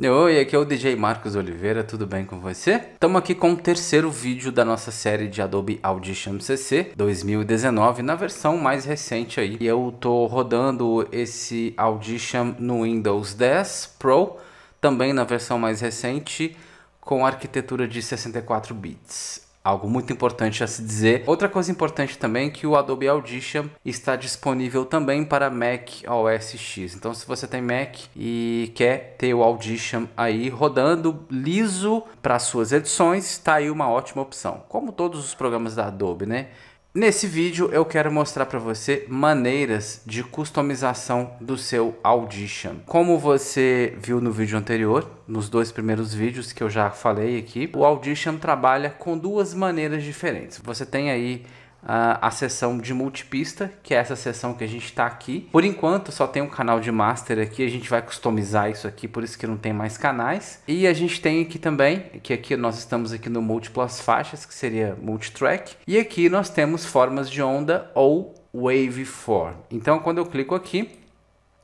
Oi, aqui é o DJ Marcos Oliveira, tudo bem com você? Estamos aqui com o terceiro vídeo da nossa série de Adobe Audition CC 2019, na versão mais recente aí. E eu tô rodando esse Audition no Windows 10 Pro, também na versão mais recente, com arquitetura de 64 bits. Algo muito importante a se dizer. Outra coisa importante também é que o Adobe Audition está disponível também para Mac OS X. Então, se você tem Mac e quer ter o Audition aí rodando liso para suas edições, está aí uma ótima opção. Como todos os programas da Adobe, né? Nesse vídeo eu quero mostrar para você maneiras de customização do seu Audition. Como você viu no vídeo anterior, nos dois primeiros vídeos que eu já falei aqui, o Audition trabalha com duas maneiras diferentes. Você tem aí a sessão de multipista, que é essa sessão que a gente está aqui. Por enquanto, só tem um canal de master aqui, a gente vai customizar isso aqui, por isso que não tem mais canais. E a gente tem aqui também, que aqui nós estamos aqui no múltiplas faixas, que seria multitrack. E aqui nós temos formas de onda ou waveform. Então, quando eu clico aqui,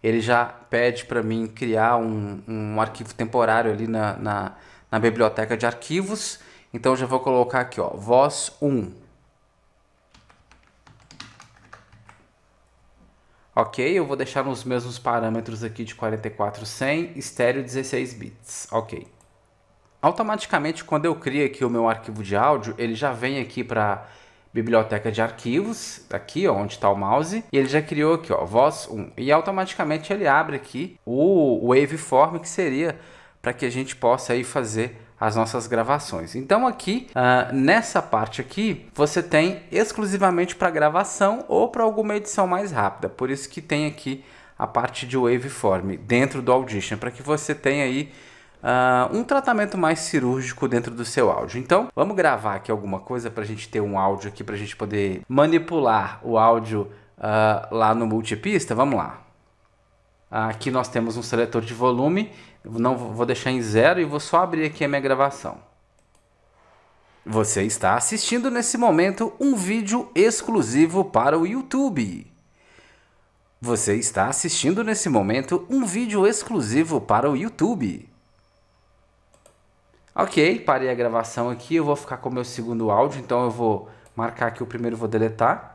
ele já pede para mim criar um, um arquivo temporário ali na, na, na biblioteca de arquivos. Então, já vou colocar aqui, ó, voz 1, Ok, eu vou deixar nos mesmos parâmetros aqui de 44100, estéreo 16 bits. Ok. Automaticamente, quando eu crio aqui o meu arquivo de áudio, ele já vem aqui para biblioteca de arquivos, tá aqui ó, onde está o mouse, e ele já criou aqui ó, voz 1. E automaticamente ele abre aqui o waveform, que seria para que a gente possa aí fazer as nossas gravações. Então aqui, uh, nessa parte aqui, você tem exclusivamente para gravação ou para alguma edição mais rápida. Por isso que tem aqui a parte de waveform dentro do Audition, para que você tenha aí uh, um tratamento mais cirúrgico dentro do seu áudio. Então, vamos gravar aqui alguma coisa para a gente ter um áudio aqui, para a gente poder manipular o áudio uh, lá no multipista. Vamos lá. Aqui nós temos um seletor de volume não vou deixar em zero e vou só abrir aqui a minha gravação. Você está assistindo nesse momento um vídeo exclusivo para o YouTube. Você está assistindo nesse momento um vídeo exclusivo para o YouTube. Ok, parei a gravação aqui, eu vou ficar com o meu segundo áudio, então eu vou marcar aqui o primeiro, vou deletar.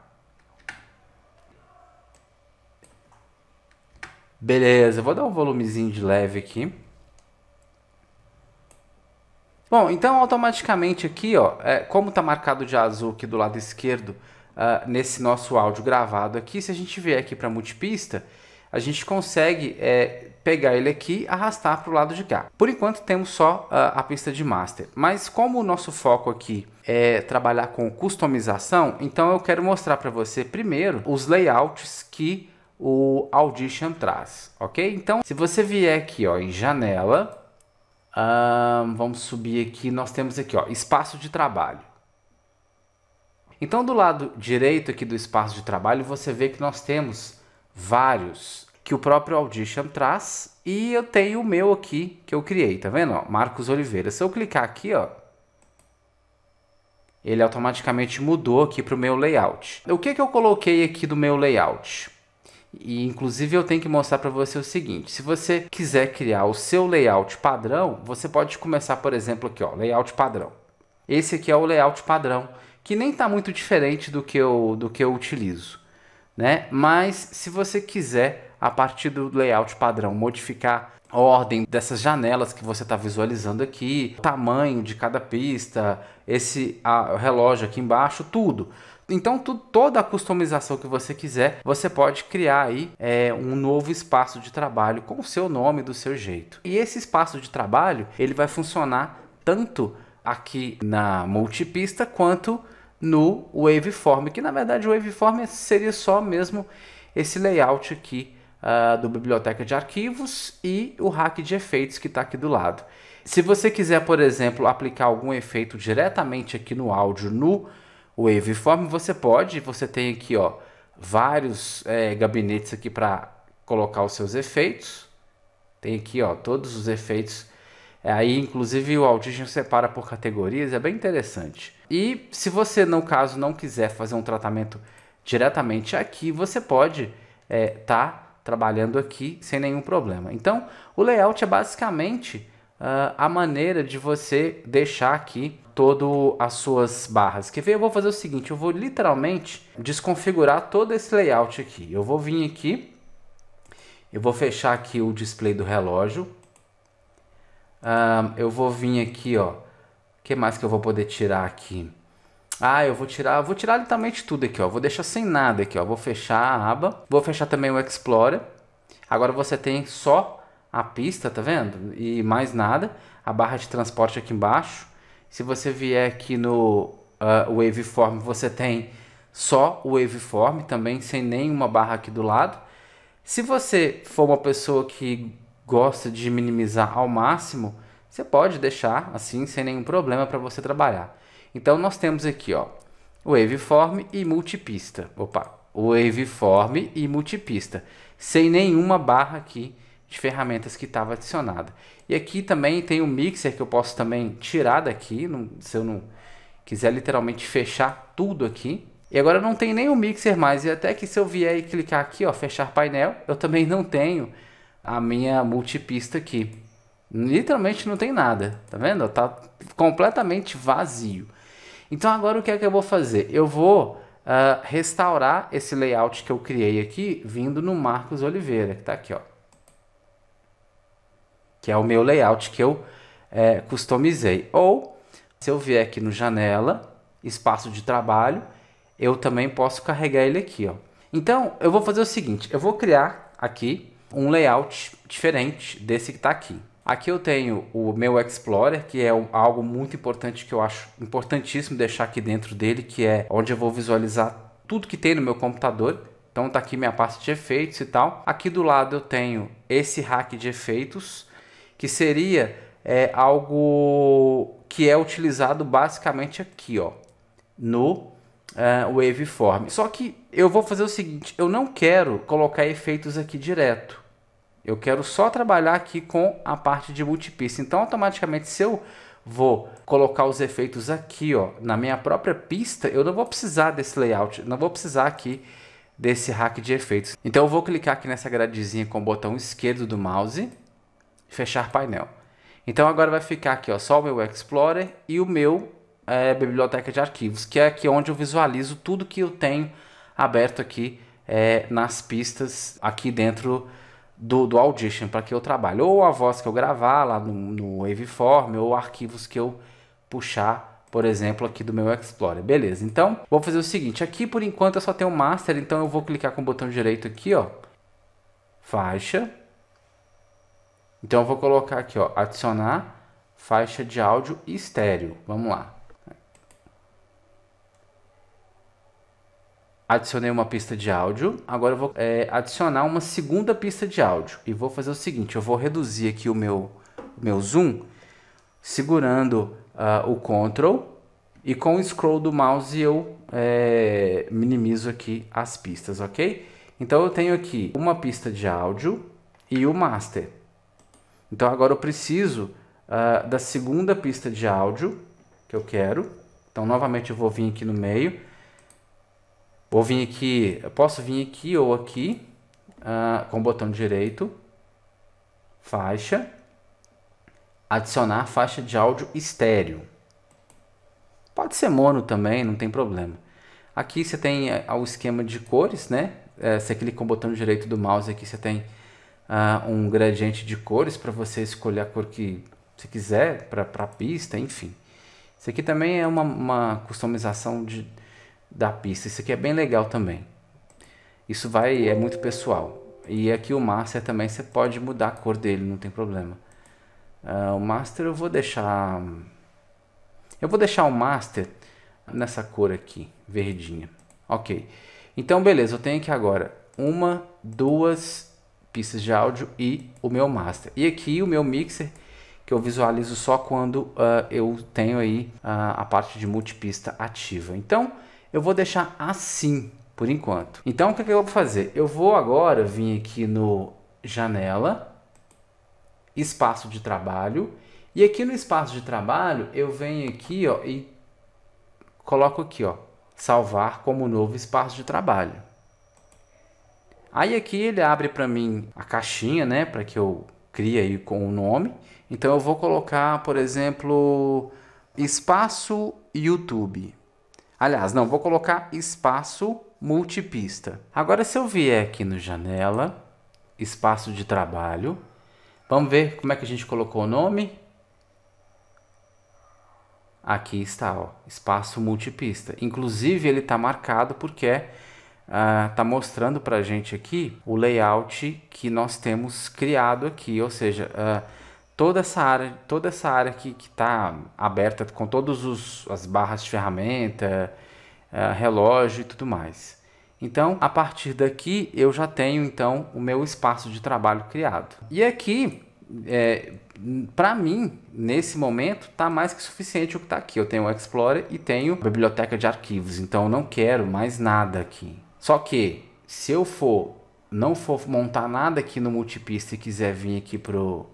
Beleza, vou dar um volumezinho de leve aqui. Bom, então automaticamente aqui, ó, é, como está marcado de azul aqui do lado esquerdo, uh, nesse nosso áudio gravado aqui, se a gente vier aqui para multipista, a gente consegue é, pegar ele aqui e arrastar para o lado de cá. Por enquanto temos só uh, a pista de master, mas como o nosso foco aqui é trabalhar com customização, então eu quero mostrar para você primeiro os layouts que o Audition traz, ok? Então, se você vier aqui ó, em janela, vamos subir aqui, nós temos aqui ó, espaço de trabalho. Então, do lado direito aqui do espaço de trabalho, você vê que nós temos vários que o próprio Audition traz e eu tenho o meu aqui que eu criei, tá vendo? Ó, Marcos Oliveira. Se eu clicar aqui, ó, ele automaticamente mudou aqui para o meu layout. O que, que eu coloquei aqui do meu layout? E inclusive eu tenho que mostrar para você o seguinte: se você quiser criar o seu layout padrão, você pode começar, por exemplo, aqui, ó, layout padrão. Esse aqui é o layout padrão, que nem está muito diferente do que eu, do que eu utilizo, né? Mas se você quiser, a partir do layout padrão, modificar a ordem dessas janelas que você está visualizando aqui, o tamanho de cada pista, esse a, relógio aqui embaixo, tudo. Então, tu, toda a customização que você quiser, você pode criar aí é, um novo espaço de trabalho com o seu nome, do seu jeito. E esse espaço de trabalho, ele vai funcionar tanto aqui na multipista quanto no waveform, que na verdade o waveform seria só mesmo esse layout aqui uh, do biblioteca de arquivos e o rack de efeitos que está aqui do lado. Se você quiser, por exemplo, aplicar algum efeito diretamente aqui no áudio no waveform, você pode, você tem aqui ó, vários é, gabinetes aqui para colocar os seus efeitos. Tem aqui ó, todos os efeitos. É, aí, inclusive, o Audition separa por categorias, é bem interessante. E se você, no caso, não quiser fazer um tratamento diretamente aqui, você pode estar é, tá trabalhando aqui sem nenhum problema. Então, o layout é basicamente uh, a maneira de você deixar aqui todo as suas barras. Que vem, eu vou fazer o seguinte, eu vou literalmente desconfigurar todo esse layout aqui. Eu vou vir aqui, eu vou fechar aqui o display do relógio. Uh, eu vou vir aqui, ó. O que mais que eu vou poder tirar aqui? Ah, eu vou tirar, vou tirar literalmente tudo aqui, ó. Vou deixar sem nada aqui, ó. Vou fechar a aba, vou fechar também o Explorer. Agora você tem só a pista, tá vendo? E mais nada, a barra de transporte aqui embaixo. Se você vier aqui no uh, waveform, você tem só o waveform também, sem nenhuma barra aqui do lado. Se você for uma pessoa que gosta de minimizar ao máximo, você pode deixar assim sem nenhum problema para você trabalhar. Então nós temos aqui, ó, waveform e multipista. Opa, waveform e multipista, sem nenhuma barra aqui de ferramentas que estava adicionada. E aqui também tem um mixer que eu posso também tirar daqui, não, se eu não quiser literalmente fechar tudo aqui. E agora não tem nenhum mixer mais, e até que se eu vier e clicar aqui, ó, fechar painel, eu também não tenho a minha multipista aqui. Literalmente não tem nada, tá vendo? Tá completamente vazio. Então agora o que é que eu vou fazer? Eu vou uh, restaurar esse layout que eu criei aqui, vindo no Marcos Oliveira, que tá aqui, ó que é o meu layout que eu é, customizei. Ou se eu vier aqui no janela, espaço de trabalho, eu também posso carregar ele aqui. Ó. Então eu vou fazer o seguinte, eu vou criar aqui um layout diferente desse que está aqui. Aqui eu tenho o meu Explorer, que é algo muito importante que eu acho importantíssimo deixar aqui dentro dele, que é onde eu vou visualizar tudo que tem no meu computador. Então tá aqui minha pasta de efeitos e tal. Aqui do lado eu tenho esse rack de efeitos, que seria é, algo que é utilizado basicamente aqui, ó, no uh, waveform. Só que eu vou fazer o seguinte, eu não quero colocar efeitos aqui direto. Eu quero só trabalhar aqui com a parte de multipista. Então, automaticamente, se eu vou colocar os efeitos aqui, ó, na minha própria pista, eu não vou precisar desse layout, não vou precisar aqui desse hack de efeitos. Então, eu vou clicar aqui nessa gradezinha com o botão esquerdo do mouse fechar painel. Então agora vai ficar aqui ó, só o meu Explorer e o meu é, biblioteca de arquivos, que é aqui onde eu visualizo tudo que eu tenho aberto aqui é, nas pistas aqui dentro do, do Audition para que eu trabalhe Ou a voz que eu gravar lá no, no Waveform ou arquivos que eu puxar, por exemplo, aqui do meu Explorer. Beleza, então vou fazer o seguinte, aqui por enquanto eu só tenho o Master, então eu vou clicar com o botão direito aqui, ó, faixa, então eu vou colocar aqui, ó, adicionar faixa de áudio estéreo. Vamos lá. Adicionei uma pista de áudio. Agora eu vou é, adicionar uma segunda pista de áudio. E vou fazer o seguinte, eu vou reduzir aqui o meu, meu zoom, segurando uh, o CTRL. E com o scroll do mouse eu é, minimizo aqui as pistas, ok? Então eu tenho aqui uma pista de áudio e o master. Então agora eu preciso uh, da segunda pista de áudio que eu quero. Então novamente eu vou vir aqui no meio. Vou vir aqui, eu posso vir aqui ou aqui uh, com o botão direito, faixa, adicionar faixa de áudio estéreo. Pode ser mono também, não tem problema. Aqui você tem eh, o esquema de cores, né? Se eh, você clica com o botão direito do mouse aqui, você tem uh, um gradiente de cores para você escolher a cor que você quiser para a pista, enfim. Isso aqui também é uma, uma customização de, da pista. Isso aqui é bem legal também. Isso vai é muito pessoal. E aqui o master também você pode mudar a cor dele, não tem problema. Uh, o master eu vou deixar eu vou deixar o master nessa cor aqui, verdinha. Ok. Então beleza, eu tenho aqui agora uma, duas pistas de áudio e o meu master. E aqui o meu mixer que eu visualizo só quando uh, eu tenho aí uh, a parte de multipista ativa. Então eu vou deixar assim por enquanto. Então o que, que eu vou fazer? Eu vou agora vir aqui no janela, espaço de trabalho e aqui no espaço de trabalho eu venho aqui ó, e coloco aqui ó, salvar como novo espaço de trabalho. Aí aqui ele abre para mim a caixinha, né, para que eu crie aí com o nome. Então eu vou colocar, por exemplo, espaço YouTube. Aliás, não, vou colocar espaço multipista. Agora se eu vier aqui no janela, espaço de trabalho, vamos ver como é que a gente colocou o nome? Aqui está, ó, espaço multipista. Inclusive ele está marcado porque é está ah, uh, mostrando para a gente aqui o layout que nós temos criado aqui, ou seja, uh, toda essa área, toda essa área aqui que está aberta com todas as barras de ferramenta, uh, relógio e tudo mais. Então, a partir daqui, eu já tenho então o meu espaço de trabalho criado. E aqui, é, para mim, nesse momento, está mais que suficiente o que está aqui. Eu tenho o Explorer e tenho a biblioteca de arquivos, então eu não quero mais nada aqui. Só que se eu for não for montar nada aqui no multipista e quiser vir aqui pro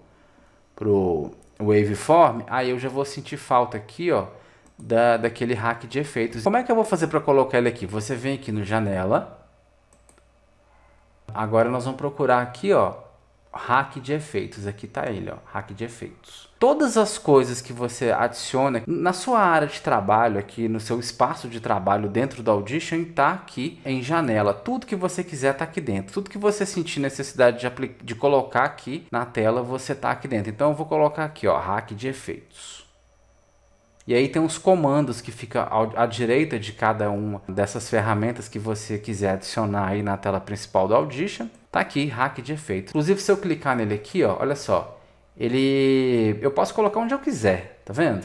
pro waveform, aí eu já vou sentir falta aqui, ó, da daquele hack de efeitos. Como é que eu vou fazer para colocar ele aqui? Você vem aqui no janela. Agora nós vamos procurar aqui, ó, hack de efeitos. Aqui está ele, ó, hack de efeitos. Todas as coisas que você adiciona na sua área de trabalho aqui, no seu espaço de trabalho dentro do Audition, está aqui em janela. Tudo que você quiser está aqui dentro. Tudo que você sentir necessidade de, de colocar aqui na tela, você está aqui dentro. Então eu vou colocar aqui, ó, hack de efeitos. E aí tem uns comandos que fica à direita de cada uma dessas ferramentas que você quiser adicionar aí na tela principal do Audition. Tá aqui, hack de efeito. Inclusive, se eu clicar nele aqui, ó, olha só, ele eu posso colocar onde eu quiser, tá vendo?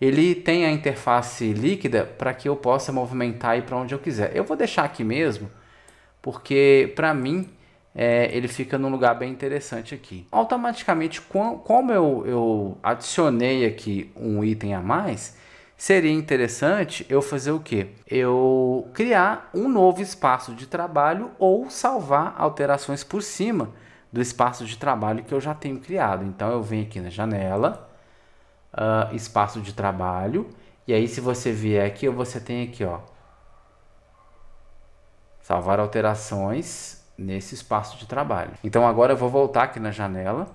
Ele tem a interface líquida para que eu possa movimentar aí para onde eu quiser. Eu vou deixar aqui mesmo, porque para mim é, ele fica num lugar bem interessante aqui. Automaticamente, com, como eu, eu adicionei aqui um item a mais, seria interessante eu fazer o quê? Eu criar um novo espaço de trabalho ou salvar alterações por cima do espaço de trabalho que eu já tenho criado. Então, eu venho aqui na janela, uh, espaço de trabalho, e aí se você vier aqui, você tem aqui, ó, salvar alterações, nesse espaço de trabalho. Então agora eu vou voltar aqui na janela,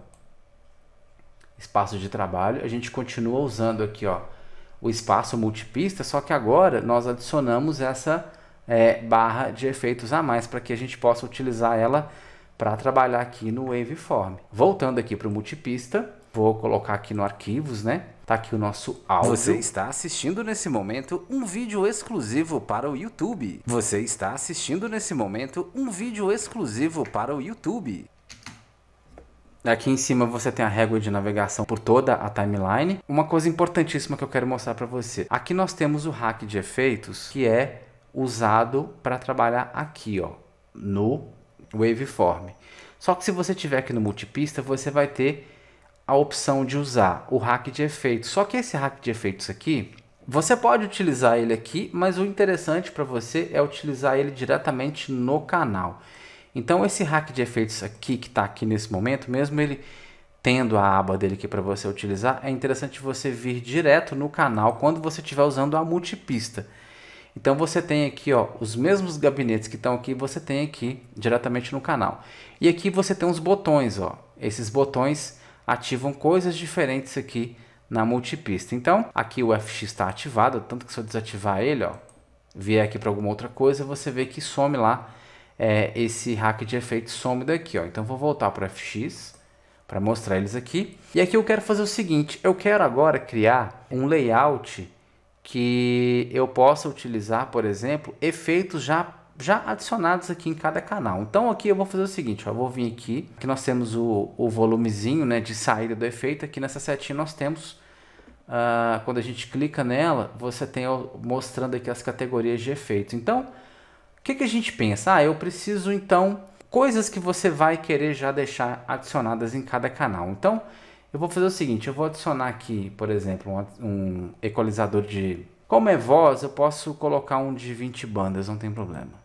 espaço de trabalho, a gente continua usando aqui ó, o espaço multipista, só que agora nós adicionamos essa é, barra de efeitos a mais para que a gente possa utilizar ela para trabalhar aqui no Waveform. Voltando aqui para o multipista, vou colocar aqui no arquivos, né? tá aqui o nosso áudio. Você está assistindo nesse momento um vídeo exclusivo para o YouTube. Você está assistindo nesse momento um vídeo exclusivo para o YouTube. Aqui em cima você tem a régua de navegação por toda a timeline. Uma coisa importantíssima que eu quero mostrar para você. Aqui nós temos o hack de efeitos, que é usado para trabalhar aqui, ó, no waveform. Só que se você tiver aqui no multipista, você vai ter a opção de usar o hack de efeitos. Só que esse hack de efeitos aqui, você pode utilizar ele aqui, mas o interessante para você é utilizar ele diretamente no canal. Então esse hack de efeitos aqui que está aqui nesse momento, mesmo ele tendo a aba dele aqui para você utilizar, é interessante você vir direto no canal quando você estiver usando a multipista. Então você tem aqui ó, os mesmos gabinetes que estão aqui, você tem aqui diretamente no canal. E aqui você tem uns botões, ó. esses botões ativam coisas diferentes aqui na multipista. Então, aqui o FX está ativado, tanto que se eu desativar ele, ó, vier aqui para alguma outra coisa, você vê que some lá, é, esse hack de efeito some daqui. Ó. Então, vou voltar para o FX para mostrar eles aqui. E aqui eu quero fazer o seguinte, eu quero agora criar um layout que eu possa utilizar, por exemplo, efeitos já já adicionados aqui em cada canal. Então aqui eu vou fazer o seguinte, ó, eu vou vir aqui, que nós temos o, o volumezinho né, de saída do efeito, aqui nessa setinha nós temos, uh, quando a gente clica nela, você tem ó, mostrando aqui as categorias de efeito. Então, o que, que a gente pensa? Ah, eu preciso então, coisas que você vai querer já deixar adicionadas em cada canal. Então, eu vou fazer o seguinte, eu vou adicionar aqui, por exemplo, um, um equalizador de... Como é voz, eu posso colocar um de 20 bandas, não tem problema.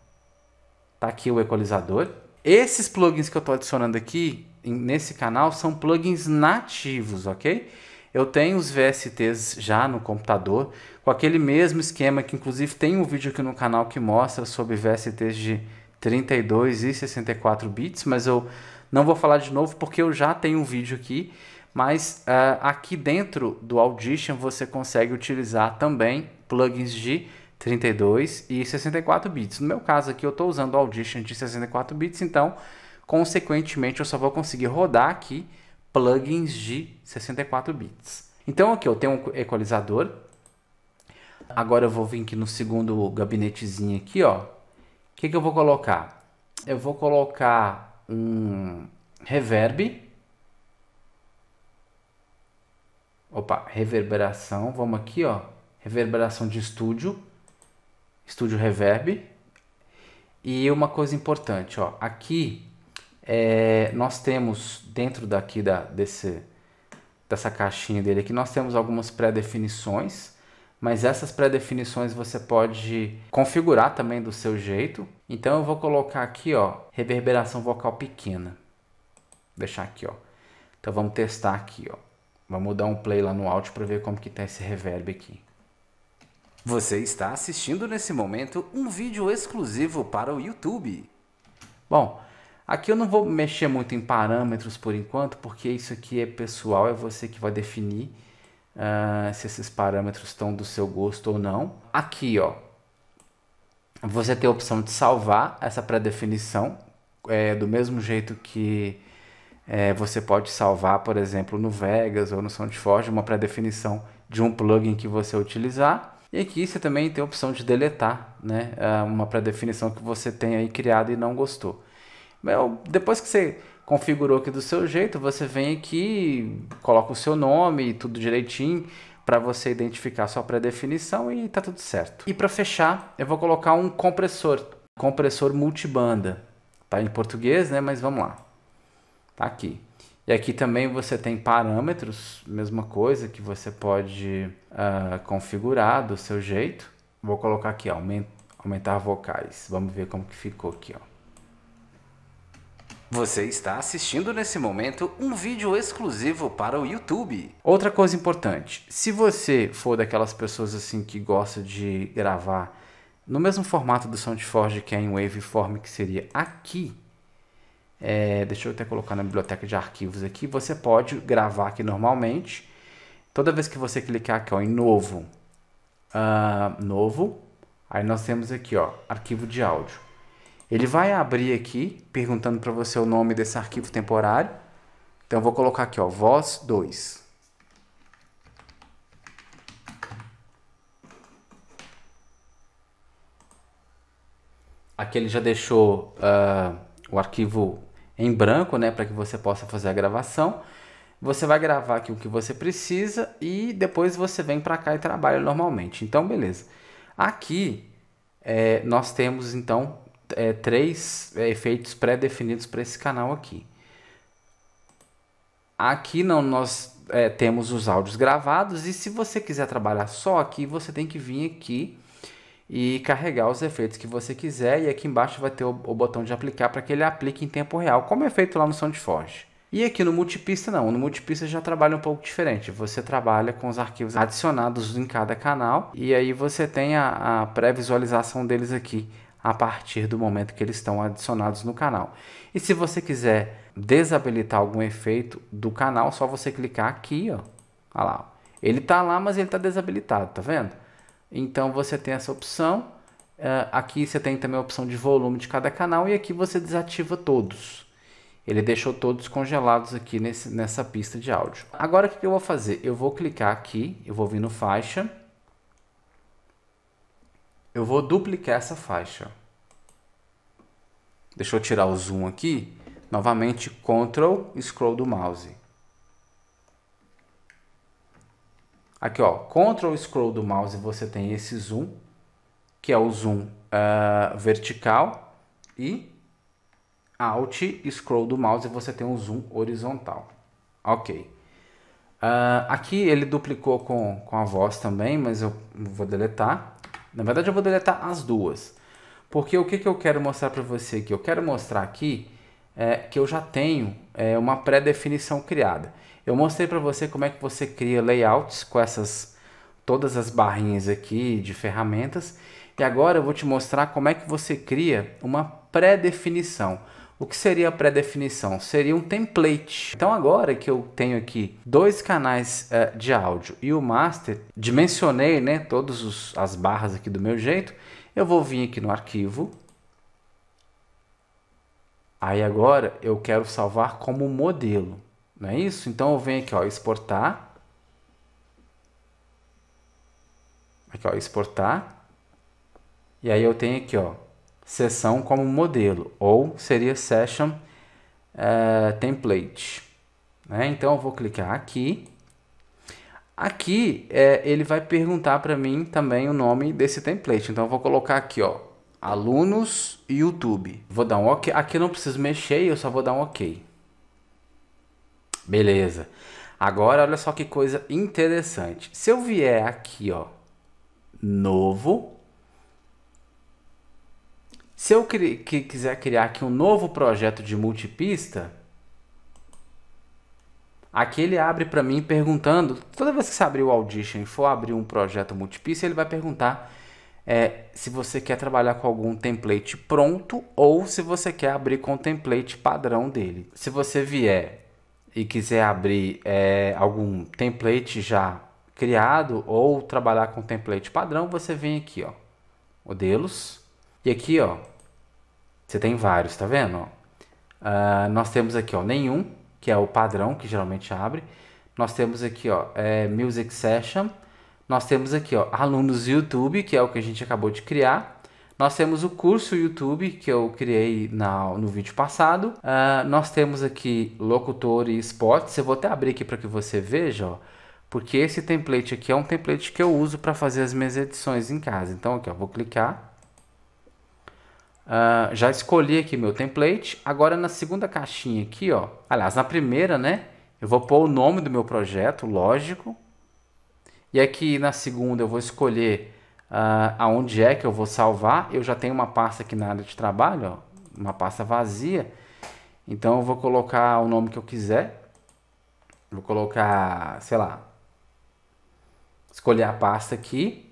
Tá aqui o equalizador. Esses plugins que eu estou adicionando aqui nesse canal são plugins nativos, ok? Eu tenho os VSTs já no computador, com aquele mesmo esquema que inclusive tem um vídeo aqui no canal que mostra sobre VSTs de 32 e 64 bits, mas eu não vou falar de novo porque eu já tenho um vídeo aqui, mas uh, aqui dentro do Audition você consegue utilizar também plugins de 32 e 64 bits. No meu caso aqui, eu estou usando o Audition de 64 bits, então, consequentemente, eu só vou conseguir rodar aqui plugins de 64 bits. Então, aqui eu tenho um equalizador. Agora eu vou vir aqui no segundo gabinetezinho aqui, ó. O que, que eu vou colocar? Eu vou colocar um reverb. Opa, reverberação. Vamos aqui, ó. Reverberação de estúdio Studio Reverb. E uma coisa importante, ó, aqui é, nós temos dentro daqui da, desse, dessa caixinha dele aqui, nós temos algumas pré-definições, mas essas pré-definições você pode configurar também do seu jeito. Então eu vou colocar aqui, ó, reverberação vocal pequena. Vou deixar aqui, ó. Então vamos testar aqui, ó. Vamos dar um play lá no áudio para ver como que tá esse reverb aqui. Você está assistindo nesse momento um vídeo exclusivo para o YouTube. Bom, aqui eu não vou mexer muito em parâmetros por enquanto, porque isso aqui é pessoal, é você que vai definir uh, se esses parâmetros estão do seu gosto ou não. Aqui, ó, você tem a opção de salvar essa pré-definição, é, do mesmo jeito que é, você pode salvar, por exemplo, no Vegas ou no SoundForge, uma pré-definição de um plugin que você utilizar e aqui você também tem a opção de deletar né, uma pré-definição que você tem aí criado e não gostou. Depois que você configurou aqui do seu jeito, você vem aqui, coloca o seu nome e tudo direitinho para você identificar sua pré-definição e tá tudo certo. E para fechar, eu vou colocar um compressor, compressor multibanda. Tá em português, né, mas vamos lá. Tá aqui. E aqui também você tem parâmetros, mesma coisa que você pode uh, ah, configurar do seu jeito. Vou colocar aqui, aumentar vocais. Vamos ver como que ficou aqui, ó. Você está assistindo nesse momento um vídeo exclusivo para o YouTube. Outra coisa importante, se você for daquelas pessoas assim que gosta de gravar no mesmo formato do SoundForge que é em waveform, que seria aqui, é, deixa eu até colocar na biblioteca de arquivos aqui, você pode gravar aqui normalmente Toda vez que você clicar aqui ó, em novo, uh, novo, aí nós temos aqui ó, arquivo de áudio. Ele vai abrir aqui perguntando para você o nome desse arquivo temporário. Então eu vou colocar aqui ó, voz 2. Aqui ele já deixou uh, o arquivo em branco, né, para que você possa fazer a gravação. Você vai gravar aqui o que você precisa e depois você vem para cá e trabalha normalmente. Então, beleza. Aqui é, nós temos então é, três é, efeitos pré-definidos para esse canal aqui. Aqui não, nós é, temos os áudios gravados e se você quiser trabalhar só aqui, você tem que vir aqui e carregar os efeitos que você quiser e aqui embaixo vai ter o, o botão de aplicar para que ele aplique em tempo real, como é feito lá no SoundForge. E aqui no Multipista não, no Multipista já trabalha um pouco diferente. Você trabalha com os arquivos adicionados em cada canal e aí você tem a, a pré-visualização deles aqui a partir do momento que eles estão adicionados no canal. E se você quiser desabilitar algum efeito do canal, só você clicar aqui, ó. Olha lá. Ele está lá, mas ele está desabilitado, tá vendo? Então você tem essa opção. Eh, aqui você tem também a opção de volume de cada canal e aqui você desativa todos. Ele deixou todos congelados aqui nesse, nessa pista de áudio. Agora o que eu vou fazer? Eu vou clicar aqui, eu vou vir no faixa. Eu vou duplicar essa faixa. Deixa eu tirar o zoom aqui. Novamente, Ctrl, scroll do mouse. Aqui, ó, Ctrl, scroll do mouse, você tem esse zoom, que é o zoom uh, vertical e Alt, scroll do mouse e você tem um zoom horizontal. Ok. Uh, aqui ele duplicou com, com a voz também, mas eu vou deletar. Na verdade eu vou deletar as duas. Porque o que, que eu quero mostrar para você aqui? Eu quero mostrar aqui é, que eu já tenho é, uma pré-definição criada. Eu mostrei para você como é que você cria layouts com essas todas as barrinhas aqui de ferramentas. E agora eu vou te mostrar como é que você cria uma pré-definição. O que seria a pré-definição? Seria um template. Então, agora que eu tenho aqui dois canais uh, de áudio e o master, dimensionei né, todas as barras aqui do meu jeito, eu vou vir aqui no arquivo. Aí agora eu quero salvar como modelo, não é isso? Então eu venho aqui, ó, exportar. Aqui, ó, exportar. E aí eu tenho aqui, ó, sessão como modelo, ou seria session é, template. Né? Então eu vou clicar aqui. Aqui é, ele vai perguntar para mim também o nome desse template. Então eu vou colocar aqui, ó, alunos YouTube. Vou dar um OK. Aqui eu não preciso mexer, eu só vou dar um OK. Beleza. Agora olha só que coisa interessante. Se eu vier aqui, ó, novo, se eu cri quiser criar aqui um novo projeto de multipista, aqui ele abre para mim perguntando, toda vez que você abrir o Audition e for abrir um projeto multipista, ele vai perguntar é, se você quer trabalhar com algum template pronto ou se você quer abrir com o template padrão dele. Se você vier e quiser abrir é, algum template já criado ou trabalhar com template padrão, você vem aqui, ó, modelos, e aqui, ó, você tem vários, tá vendo? Uh, nós temos aqui, ó, nenhum, que é o padrão que geralmente abre. Nós temos aqui, ó, é Music Session. Nós temos aqui, ó, alunos YouTube, que é o que a gente acabou de criar. Nós temos o curso YouTube, que eu criei na, no vídeo passado. Uh, nós temos aqui locutor e spots. Eu vou até abrir aqui para que você veja, ó, porque esse template aqui é um template que eu uso para fazer as minhas edições em casa. Então, aqui, ó, vou clicar Uh, já escolhi aqui meu template. Agora na segunda caixinha aqui, ó. Aliás, na primeira, né? Eu vou pôr o nome do meu projeto, lógico. E aqui na segunda eu vou escolher uh, aonde é que eu vou salvar. Eu já tenho uma pasta aqui na área de trabalho, ó, uma pasta vazia. Então eu vou colocar o nome que eu quiser. Vou colocar, sei lá, escolher a pasta aqui.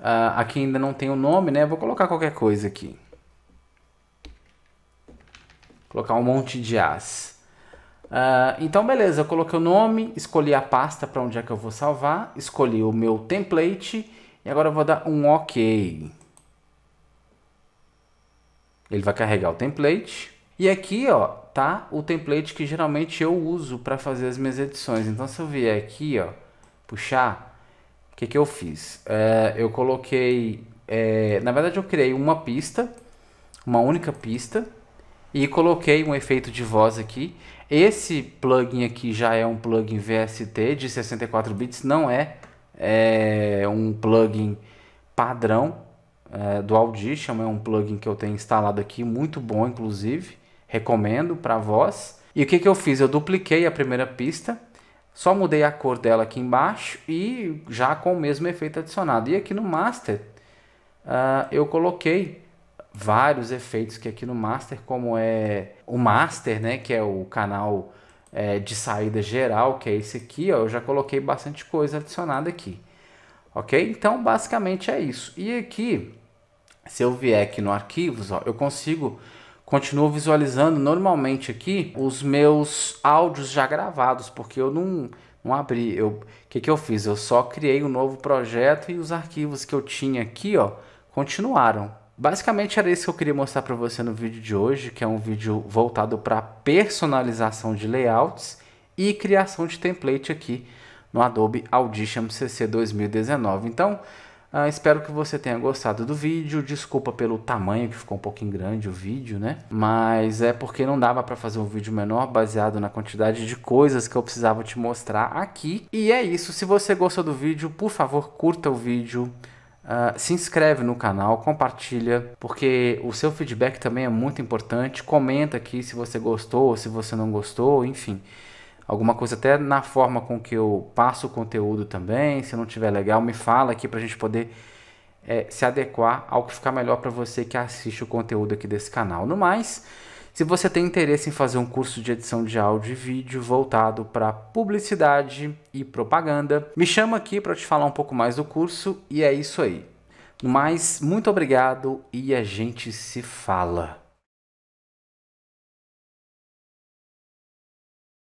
Uh, aqui ainda não tem o nome, né? vou colocar qualquer coisa aqui. Colocar um monte de as. Uh, então, beleza, eu coloquei o nome, escolhi a pasta para onde é que eu vou salvar, escolhi o meu template e agora eu vou dar um OK. Ele vai carregar o template. E aqui, ó, tá o template que geralmente eu uso para fazer as minhas edições. Então, se eu vier aqui, ó, puxar, o que que eu fiz? É, eu coloquei, é, na verdade, eu criei uma pista, uma única pista e coloquei um efeito de voz aqui. Esse plugin aqui já é um plugin VST de 64 bits, não é, é um plugin padrão é, do Audition, é um plugin que eu tenho instalado aqui, muito bom inclusive, recomendo para voz. E o que, que eu fiz? Eu dupliquei a primeira pista, só mudei a cor dela aqui embaixo e já com o mesmo efeito adicionado. E aqui no Master uh, eu coloquei vários efeitos que aqui no Master, como é o Master, né, que é o canal é, de saída geral, que é esse aqui, ó, eu já coloquei bastante coisa adicionada aqui. Ok? Então, basicamente é isso. E aqui, se eu vier aqui no arquivos, ó, eu consigo, continuo visualizando normalmente aqui os meus áudios já gravados, porque eu não, não abri. O que, que eu fiz? Eu só criei um novo projeto e os arquivos que eu tinha aqui, ó, continuaram. Basicamente era isso que eu queria mostrar para você no vídeo de hoje, que é um vídeo voltado para personalização de layouts e criação de template aqui no Adobe Audition CC 2019. Então, Uh, espero que você tenha gostado do vídeo. Desculpa pelo tamanho que ficou um pouquinho grande o vídeo, né? Mas é porque não dava para fazer um vídeo menor baseado na quantidade de coisas que eu precisava te mostrar aqui. E é isso. Se você gostou do vídeo, por favor, curta o vídeo. Uh, se inscreve no canal, compartilha, porque o seu feedback também é muito importante. Comenta aqui se você gostou ou se você não gostou, enfim. Alguma coisa até na forma com que eu passo o conteúdo também. Se não tiver legal, me fala aqui para a gente poder é, se adequar ao que ficar melhor para você que assiste o conteúdo aqui desse canal. No mais, se você tem interesse em fazer um curso de edição de áudio e vídeo voltado para publicidade e propaganda, me chama aqui para te falar um pouco mais do curso e é isso aí. Mas muito obrigado e a gente se fala.